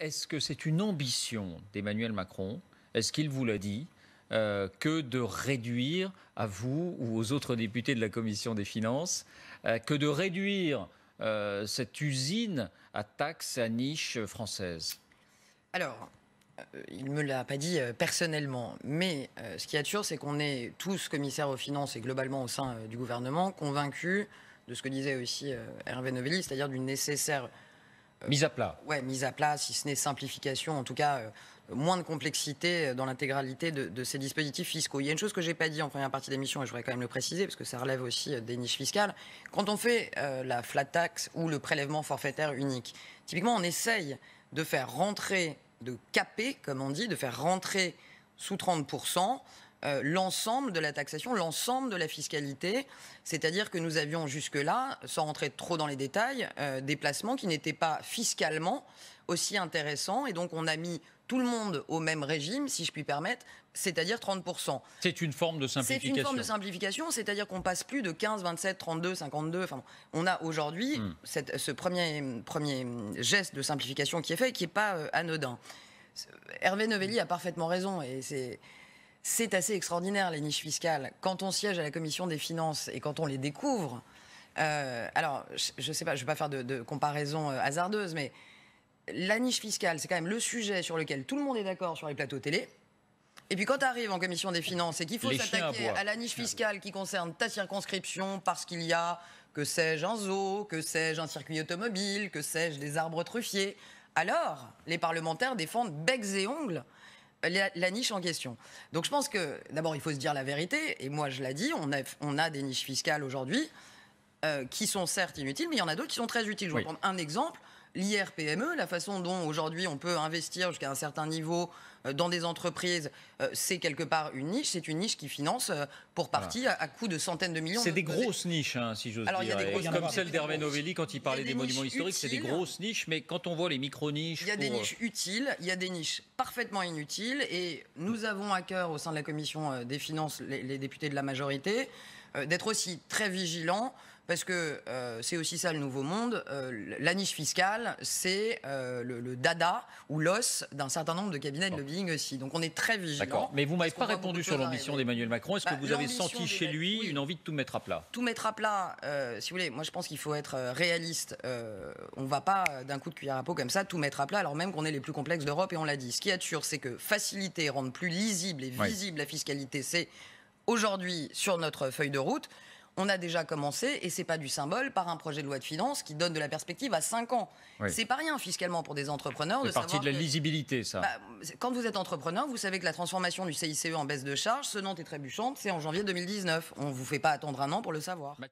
Est-ce que c'est une ambition d'Emmanuel Macron Est-ce qu'il vous l'a dit euh, que de réduire, à vous ou aux autres députés de la Commission des finances, euh, que de réduire euh, cette usine à taxes à niche française Alors, il ne me l'a pas dit personnellement, mais ce qui est sûr, c'est qu'on est tous commissaires aux finances et globalement au sein du gouvernement convaincus de ce que disait aussi Hervé Novelli, c'est-à-dire du nécessaire euh, mise à plat. Ouais, mise à plat, si ce n'est simplification, en tout cas euh, moins de complexité euh, dans l'intégralité de, ces dispositifs fiscaux. Il y a une chose que j'ai pas dit en première partie d'émission et je voudrais quand même le préciser parce que ça relève aussi des niches fiscales. Quand on fait la flat tax ou le prélèvement forfaitaire unique, typiquement on essaye de faire rentrer, de caper comme on dit, de faire rentrer sous 30 euh, l'ensemble de la taxation, l'ensemble de la fiscalité. C'est-à-dire que nous avions jusque-là, sans rentrer trop dans les détails, euh, des placements qui n'étaient pas fiscalement aussi intéressants. Et donc on a mis tout le monde au même régime, si je puis permettre, c'est-à-dire 30%. C'est une forme de simplification. C'est une forme de simplification, c'est-à-dire qu'on passe plus de 15, 27, 32, 52. Enfin, on a aujourd'hui hmm. ce premier, premier geste de simplification qui est fait, qui n'est pas euh, anodin. Hervé Novelli a parfaitement raison et c'est c'est assez extraordinaire, les niches fiscales. Quand on siège à la commission des finances et quand on les découvre, euh, alors, je ne sais pas, je vais pas faire de, comparaison euh, hasardeuse, mais la niche fiscale, c'est quand même le sujet sur lequel tout le monde est d'accord sur les plateaux télé. Et puis quand tu arrives en commission des finances et qu'il faut s'attaquer à, la niche fiscale qui concerne ta circonscription parce qu'il y a, que sais-je, un zoo, que sais-je, un circuit automobile, que sais-je, des arbres truffiers, alors les parlementaires défendent becs et ongles la, niche en question. Donc je pense que d'abord il faut se dire la vérité, et moi je l'ai dit, on a, des niches fiscales aujourd'hui euh, qui sont certes inutiles, mais il y en a d'autres qui sont très utiles. Je vais prendre un exemple. L'IRPME, la façon dont aujourd'hui on peut investir jusqu'à un certain niveau euh, dans des entreprises, euh, c'est quelque part une niche. C'est une niche qui finance euh, pour partie à, coup coût de centaines de millions. C'est des grosses niches, hein, si j'ose dire. Y a comme celle d'Hervé Novelli quand il parlait des, monuments historiques, c'est des grosses niches, mais quand on voit les micro-niches. Il y a des niches utiles, il y a des niches parfaitement inutiles, et nous avons à cœur au sein de la Commission des finances, les députés de la majorité, d'être aussi très vigilants parce que euh, c'est aussi ça le nouveau monde. Euh, la niche fiscale, c'est euh, le, dada ou l'os d'un certain nombre de cabinets de lobbying aussi. Donc on est très vigilant. D'accord. Mais vous m'avez pas répondu sur l'ambition d'Emmanuel Macron. Est-ce que bah, vous avez senti chez lui une envie de tout mettre à plat Tout mettre à plat, si vous voulez. Moi, je pense qu'il faut être réaliste. on ne va pas d'un coup de cuillère à peau comme ça tout mettre à plat, alors même qu'on est les plus complexes d'Europe et on l'a dit. Ce qui est sûr, c'est que faciliter, rendre plus lisible et visible la fiscalité, c'est aujourd'hui sur notre feuille de route on a déjà commencé, et c'est pas du symbole, par un projet de loi de finances qui donne de la perspective à 5 ans. Ce C'est pas rien fiscalement pour des entrepreneurs. C'est de partie de la lisibilité, ça. Bah, quand vous êtes entrepreneur, vous savez que la transformation du CICE en baisse de charges, sonnante et trébuchante, c'est en janvier 2019. On ne vous fait pas attendre un an pour le savoir. Bah,